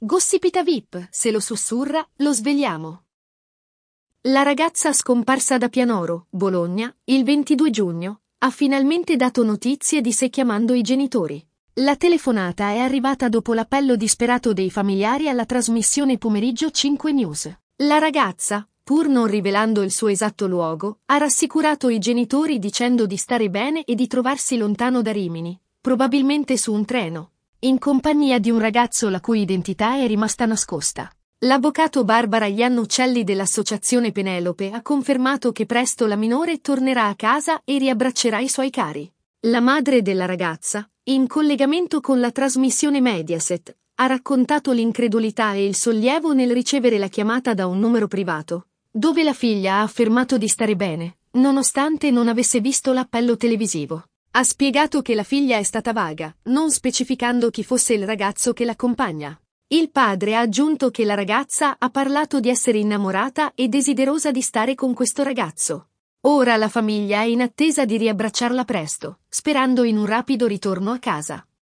Gossipita VIP, se lo sussurra, lo svegliamo. La ragazza scomparsa da Pianoro, Bologna, il 22 giugno, ha finalmente dato notizie di sé chiamando i genitori. La telefonata è arrivata dopo l'appello disperato dei familiari alla trasmissione pomeriggio 5 News. La ragazza, pur non rivelando il suo esatto luogo, ha rassicurato i genitori dicendo di stare bene e di trovarsi lontano da Rimini, probabilmente su un treno, in compagnia di un ragazzo la cui identità è rimasta nascosta. L'avvocato Barbara Iannuccelli dell'associazione Penelope ha confermato che presto la minore tornerà a casa e riabbraccerà i suoi cari. La madre della ragazza, in collegamento con la trasmissione Mediaset, ha raccontato l'incredulità e il sollievo nel ricevere la chiamata da un numero privato, dove la figlia ha affermato di stare bene, nonostante non avesse visto l'appello televisivo. Ha spiegato che la figlia è stata vaga, non specificando chi fosse il ragazzo che l'accompagna. Il padre ha aggiunto che la ragazza ha parlato di essere innamorata e desiderosa di stare con questo ragazzo. Ora la famiglia è in attesa di riabbracciarla presto, sperando in un rapido ritorno a casa.